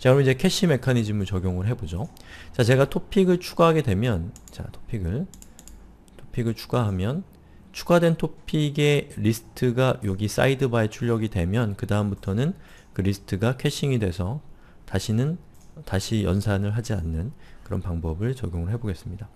자 그럼 이제 캐시 메커니즘을 적용을 해보죠. 자 제가 토픽을 추가하게 되면 자 토픽을 토픽을 추가하면 추가된 토픽의 리스트가 여기 사이드바에 출력이 되면 그 다음부터는 그 리스트가 캐싱이 돼서 다시는 다시 연산을 하지 않는 그런 방법을 적용을 해보겠습니다.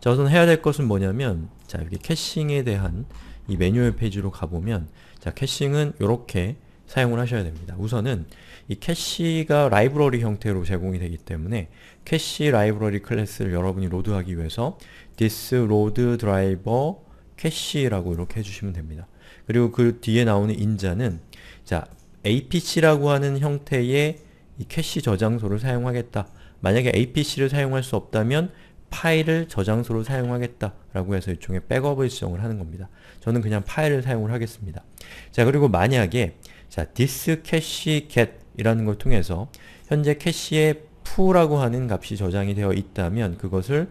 자 우선 해야 될 것은 뭐냐면 자 여기 캐싱에 대한 이 매뉴얼 페이지로 가보면 자 캐싱은 이렇게 사용을 하셔야 됩니다. 우선은 이 캐시가 라이브러리 형태로 제공이 되기 때문에 캐시 라이브러리 클래스를 여러분이 로드하기 위해서 this load driver 캐시라고 이렇게 해주시면 됩니다. 그리고 그 뒤에 나오는 인자는 자 apc라고 하는 형태의 이 캐시 저장소를 사용하겠다. 만약에 apc를 사용할 수 없다면 파일을 저장소로 사용하겠다라고 해서 일종의 백업을 지정을 하는 겁니다. 저는 그냥 파일을 사용을 하겠습니다. 자 그리고 만약에 자, this 캐시 get 이라는 걸 통해서 현재 캐시에 푸라고 하는 값이 저장이 되어 있다면 그것을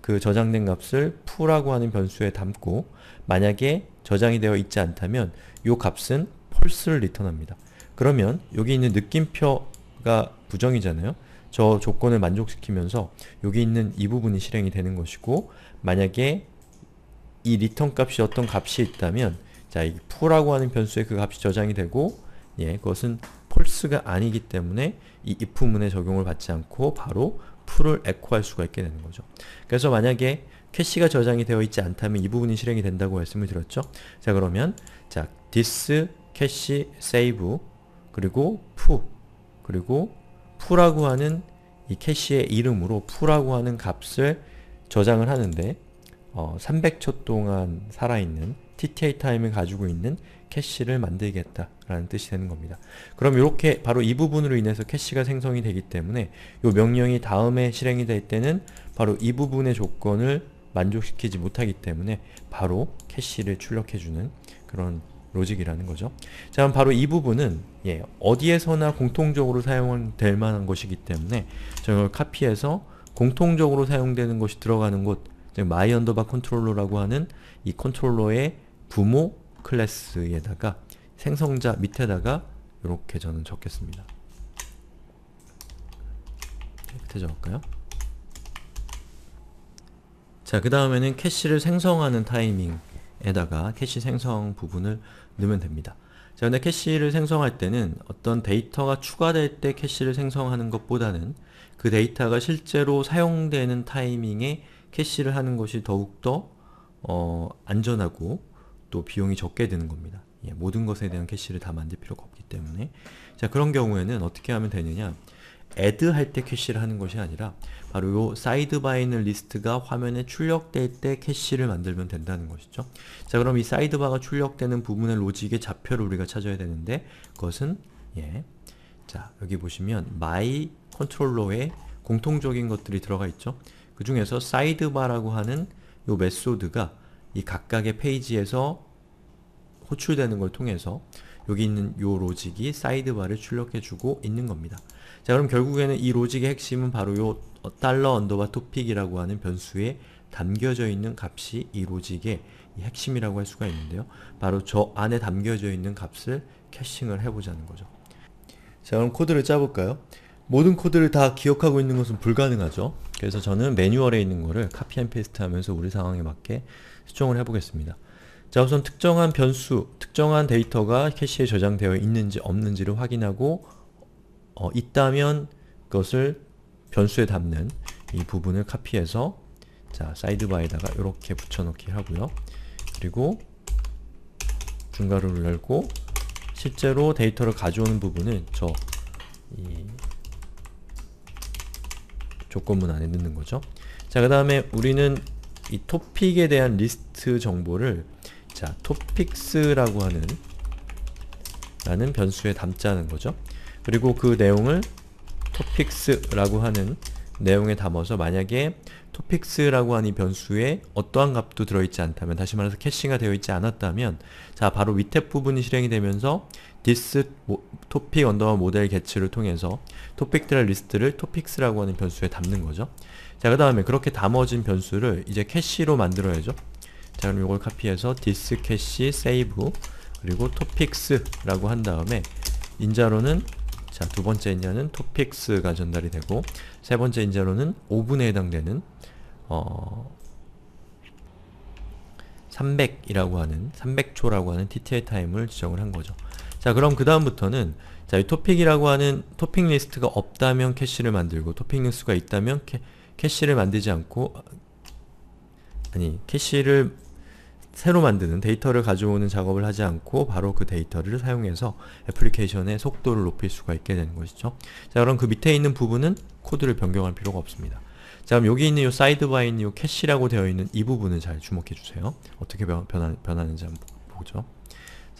그 저장된 값을 푸라고 하는 변수에 담고 만약에 저장이 되어 있지 않다면 요 값은 false를 리턴합니다. 그러면 여기 있는 느낌표가 부정이잖아요. 저 조건을 만족시키면서 여기 있는 이 부분이 실행이 되는 것이고 만약에 이 리턴 값이 어떤 값이 있다면 자, 이 fu라고 하는 변수에 그 값이 저장이 되고 예, 그것은 false가 아니기 때문에 이 if문에 적용을 받지 않고 바로 풀을 에코할 수가 있게 되는 거죠. 그래서 만약에 캐시가 저장이 되어 있지 않다면 이 부분이 실행이 된다고 말씀을 드렸죠. 자 그러면 자 this 캐시 save 그리고 푸 그리고 푸라고 하는 이 캐시의 이름으로 푸라고 하는 값을 저장을 하는데 어, 300초 동안 살아있는 TTA 타임을 가지고 있는 캐시를 만들겠다라는 뜻이 되는 겁니다. 그럼 이렇게 바로 이 부분으로 인해서 캐시가 생성이 되기 때문에 이 명령이 다음에 실행이 될 때는 바로 이 부분의 조건을 만족시키지 못하기 때문에 바로 캐시를 출력해주는 그런 로직이라는 거죠. 자, 바로 이 부분은 예, 어디에서나 공통적으로 사용될 만한 것이기 때문에 저걸 카피해서 공통적으로 사용되는 것이 들어가는 곳즉 my 언더바 컨트롤러라고 하는 이 컨트롤러의 부모 클래스에다가 생성자 밑에다가 이렇게 저는 적겠습니다. 네, 밑에 적을까요? 자, 그 다음에는 캐시를 생성하는 타이밍에다가 캐시 생성 부분을 넣으면 됩니다. 자, 근데 캐시를 생성할 때는 어떤 데이터가 추가될 때 캐시를 생성하는 것보다는 그 데이터가 실제로 사용되는 타이밍에 캐시를 하는 것이 더욱더 어, 안전하고 또 비용이 적게 드는 겁니다. 예, 모든 것에 대한 캐시를 다 만들 필요가 없기 때문에 자 그런 경우에는 어떻게 하면 되느냐 add 할 때 캐시를 하는 것이 아니라 바로 요 사이드 바이는 리스트가 화면에 출력될 때 캐시를 만들면 된다는 것이죠. 자 그럼 이 사이드 바가 출력되는 부분의 로직의 좌표를 우리가 찾아야 되는데 그것은 예. 자 여기 보시면 my 컨트롤러에 공통적인 것들이 들어가 있죠. 그 중에서 사이드바라고 하는 요 메소드가 이 각각의 페이지에서 호출되는 걸 통해서 여기 있는 요 로직이 사이드바를 출력해주고 있는 겁니다. 자 그럼 결국에는 이 로직의 핵심은 바로 요 달러 언더바 토픽이라고 하는 변수에 담겨져 있는 값이 이 로직의 핵심이라고 할 수가 있는데요. 바로 저 안에 담겨져 있는 값을 캐싱을 해보자는 거죠. 자 그럼 코드를 짜볼까요? 모든 코드를 다 기억하고 있는 것은 불가능하죠. 그래서 저는 매뉴얼에 있는 거를 카피 앤 페이스트 하면서 우리 상황에 맞게 수정을 해보겠습니다. 자 우선 특정한 변수, 특정한 데이터가 캐시에 저장되어 있는지 없는지를 확인하고 어, 있다면 그것을 변수에 담는 이 부분을 카피해서 자 사이드바에다가 이렇게 붙여넣기 하고요. 그리고 중괄호를 열고 실제로 데이터를 가져오는 부분은 저 조건문 안에 넣는 거죠. 자, 그 다음에 우리는 이 t o p i c 에 대한 리스트 정보를 자, 토픽스라고 하는 라는 변수에 담자는 거죠. 그리고 그 내용을 t o 토픽스라고 하는 내용에 담아서 만약에 t o 토픽스라고 하는 이 변수에 어떠한 값도 들어있지 않다면 다시 말해서 캐시가 되어 있지 않았다면 자 바로 위탭 부분이 실행이 되면서 디스 토픽 언더바 모델 개체를 통해서 토픽들의 리스트를 토픽스라고 하는 변수에 담는 거죠. 자, 그 다음에 그렇게 담아진 변수를 이제 캐시로 만들어야죠. 자, 그럼 이걸 카피해서 디스 캐시 세이브 그리고 토픽스라고 한 다음에 인자로는 자, 두 번째 인자는 토픽스가 전달이 되고 세 번째 인자로는 5분에 해당되는 어... 300이라고 하는 300초라고 하는 TTA 타임을 지정을 한 거죠. 자 그럼 그 다음부터는 자이 토픽이라고 하는 토픽 리스트가 없다면 캐시를 만들고 토픽 리스트가 있다면 캐, 캐시를 만들지 않고 아니 캐시를 새로 만드는 데이터를 가져오는 작업을 하지 않고 바로 그 데이터를 사용해서 애플리케이션의 속도를 높일 수가 있게 되는 것이죠. 자 그럼 그 밑에 있는 부분은 코드를 변경할 필요가 없습니다. 자 그럼 여기 있는 요 사이드 바에 있 캐시라고 되어 있는 이 부분을 잘 주목해 주세요. 어떻게 변하, 변하는지 한번 보죠.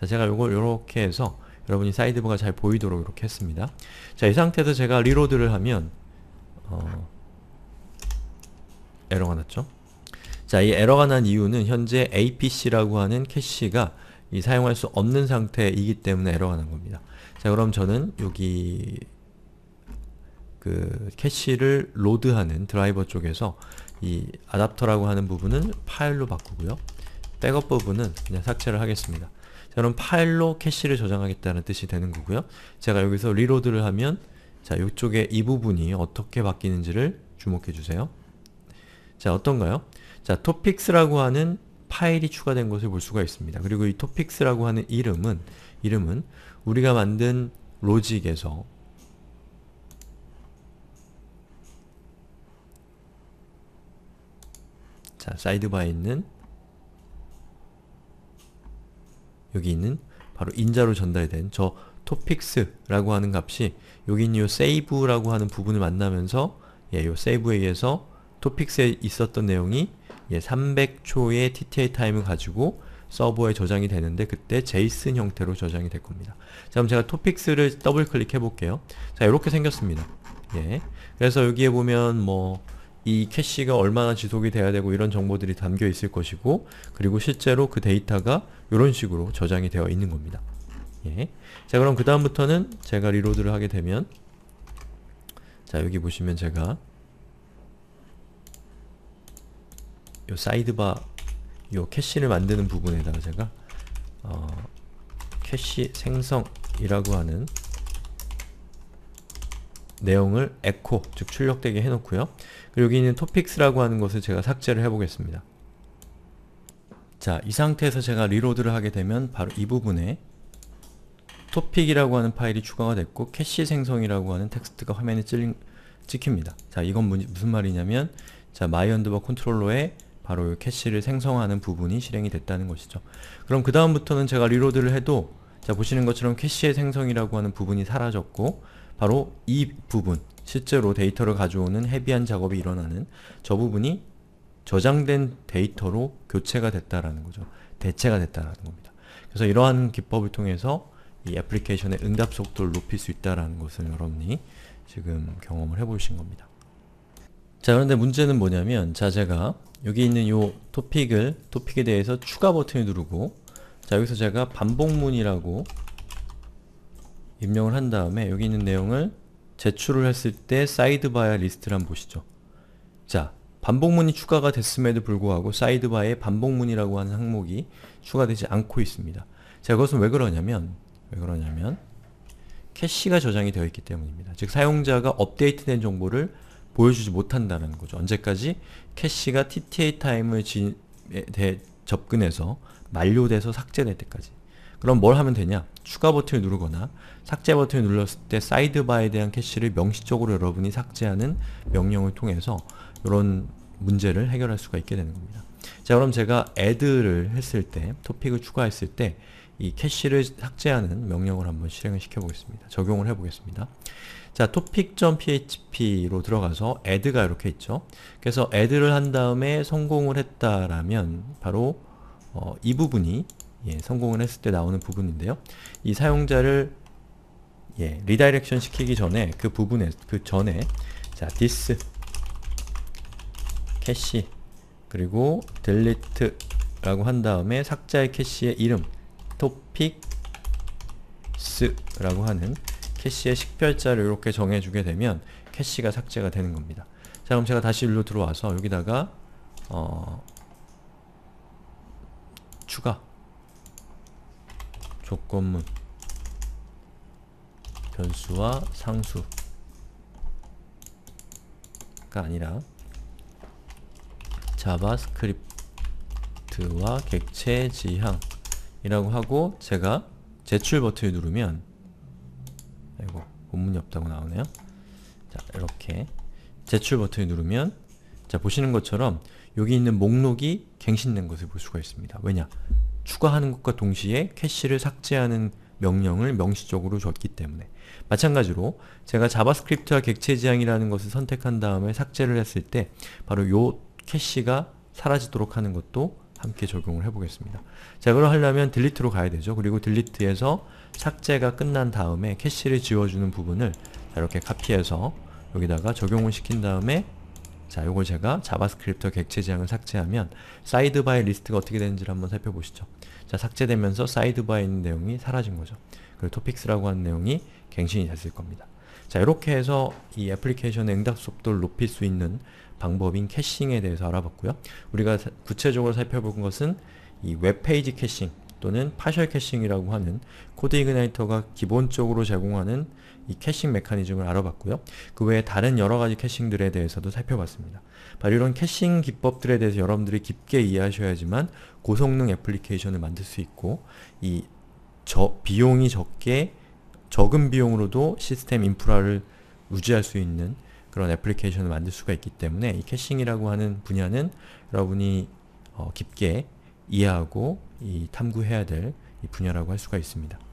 자, 제가 요걸 요렇게 해서 여러분이 사이드바가 잘 보이도록 이렇게 했습니다. 자, 이 상태에서 제가 리로드를 하면 어, 에러가 났죠? 자, 이 에러가 난 이유는 현재 APC라고 하는 캐시가 이 사용할 수 없는 상태이기 때문에 에러가 난 겁니다. 자, 그럼 저는 여기 그 캐시를 로드하는 드라이버 쪽에서 이 아답터라고 하는 부분은 파일로 바꾸고요. 백업 부분은 그냥 삭제를 하겠습니다. 저는 파일로 캐시를 저장하겠다는 뜻이 되는 거고요. 제가 여기서 리로드를 하면 자, 이쪽에 이 부분이 어떻게 바뀌는지를 주목해 주세요. 자, 어떤가요? 자, topic라고 하는 파일이 추가된 것을 볼 수가 있습니다. 그리고 이 topic라고 하는 이름은 이름은 우리가 만든 로직에서 자, 사이드바에 있는 여기 있는 바로 인자로 전달된 저 topic라고 하는 값이 여기 있는 요 save라고 하는 부분을 만나면서 예, 요 save에 의해서 topic에 있었던 내용이 예, 300초의 TTA 타임을 가지고 서버에 저장이 되는데 그때 JSON 형태로 저장이 될 겁니다. 자 그럼 제가 t o p i c 스를 더블 클릭해 볼게요. 자 이렇게 생겼습니다. 예. 그래서 여기에 보면 뭐이 캐시가 얼마나 지속이 돼야 되고 이런 정보들이 담겨 있을 것이고 그리고 실제로 그 데이터가 이런 식으로 저장이 되어 있는 겁니다. 예. 자 그럼 그 다음부터는 제가 리로드를 하게 되면 자 여기 보시면 제가 요 사이드바 요 캐시를 만드는 부분에다가 제가 어, 캐시 생성이라고 하는 내용을 e 에코, 즉 출력되게 해놓고요. 그리고 여기 있는 t o p i c s 라고 하는 것을 제가 삭제를 해보겠습니다. 자, 이 상태에서 제가 리로드를 하게 되면 바로 이 부분에 t o p i c 이라고 하는 파일이 추가가 됐고 캐시 생성이라고 하는 텍스트가 화면에 찔린, 찍힙니다. 자, 이건 무, 무슨 말이냐면 자, 마이 언더바 컨트롤러에 바로 이 캐시를 생성하는 부분이 실행이 됐다는 것이죠. 그럼 그 다음부터는 제가 리로드를 해도 자 보시는 것처럼 캐시의 생성이라고 하는 부분이 사라졌고 바로 이 부분 실제로 데이터를 가져오는 헤비한 작업이 일어나는 저 부분이 저장된 데이터로 교체가 됐다라는 거죠. 대체가 됐다라는 겁니다. 그래서 이러한 기법을 통해서 이 애플리케이션의 응답 속도를 높일 수 있다라는 것을 여러분이 지금 경험을 해보신 겁니다. 자 그런데 문제는 뭐냐면 자 제가 여기 있는 요 토픽을 토픽에 대해서 추가 버튼을 누르고 자 여기서 제가 반복문이라고 입력을 한 다음에 여기 있는 내용을 제출을 했을 때 사이드바야 리스트를 한번 보시죠. 자, 반복문이 추가가 됐음에도 불구하고 사이드바에 반복문이라고 하는 항목이 추가되지 않고 있습니다. 자, 그것은 왜 그러냐면 왜 그러냐면 캐시가 저장이 되어 있기 때문입니다. 즉 사용자가 업데이트된 정보를 보여주지 못한다는 거죠. 언제까지? 캐시가 TTA 타임을 에, 대, 접근해서 만료돼서 삭제될 때까지. 그럼 뭘 하면 되냐? 추가 버튼을 누르거나 삭제 버튼을 눌렀을 때 사이드바에 대한 캐시를 명시적으로 여러분이 삭제하는 명령을 통해서 이런 문제를 해결할 수가 있게 되는 겁니다. 자 그럼 제가 add를 했을 때, 토픽을 추가했을 때 이 캐시를 삭제하는 명령을 한번 실행을 시켜보겠습니다. 적용을 해보겠습니다. 자, topic.php로 들어가서 add가 이렇게 있죠. 그래서 add를 한 다음에 성공을 했다라면 바로 어, 이 부분이 예, 성공을 했을 때 나오는 부분인데요. 이 사용자를 예, 리다이렉션 시키기 전에 그 부분에 그 전에 자, this 캐시 그리고 delete라고 한 다음에 삭제의 캐시의 이름 topics라고 하는 캐시의 식별자를 이렇게 정해주게 되면 캐시가 삭제가 되는 겁니다. 자 그럼 제가 다시 일로 들어와서 여기다가 어, 추가 조건문 변수와 상수가 아니라 자바스크립트와 객체 지향이라고 하고 제가 제출 버튼을 누르면 아이고 본문이 없다고 나오네요. 자 이렇게 제출 버튼을 누르면 자 보시는 것처럼 여기 있는 목록이 갱신된 것을 볼 수가 있습니다. 왜냐? 추가하는 것과 동시에 캐시를 삭제하는 명령을 명시적으로 줬기 때문에 마찬가지로 제가 자바스크립트와 객체 지향이라는 것을 선택한 다음에 삭제를 했을 때 바로 요 캐시가 사라지도록 하는 것도 함께 적용을 해보겠습니다. 자, 그걸 하려면 d e l e t e 로 가야 되죠. 그리고 d e l e t e 에서 삭제가 끝난 다음에 캐시를 지워주는 부분을 이렇게 카피해서 여기다가 적용을 시킨 다음에 자, 요걸 제가 자바스크립트 객체 지향을 삭제하면 사이드 바이 리스트가 어떻게 되는지를 한번 살펴보시죠. 자, 삭제되면서 사이드 바이 있는 내용이 사라진 거죠. 그리고 토픽스라고 하는 내용이 갱신이 됐을 겁니다. 자, 이렇게 해서 이 애플리케이션의 응답 속도를 높일 수 있는 방법인 캐싱에 대해서 알아봤고요. 우리가 구체적으로 살펴본 것은 이 웹페이지 캐싱 또는 파셜 캐싱이라고 하는 코드 이그나이터가 기본적으로 제공하는 이 캐싱 메커니즘을 알아봤고요. 그 외에 다른 여러가지 캐싱들에 대해서도 살펴봤습니다. 바로 이런 캐싱 기법들에 대해서 여러분들이 깊게 이해하셔야지만 고성능 애플리케이션을 만들 수 있고 이 저, 비용이 적게 적은 비용으로도 시스템 인프라를 유지할 수 있는 그런 애플리케이션을 만들 수가 있기 때문에 이 캐싱이라고 하는 분야는 여러분이 어, 깊게 이해하고 이 탐구해야 될이 분야라고 할 수가 있습니다.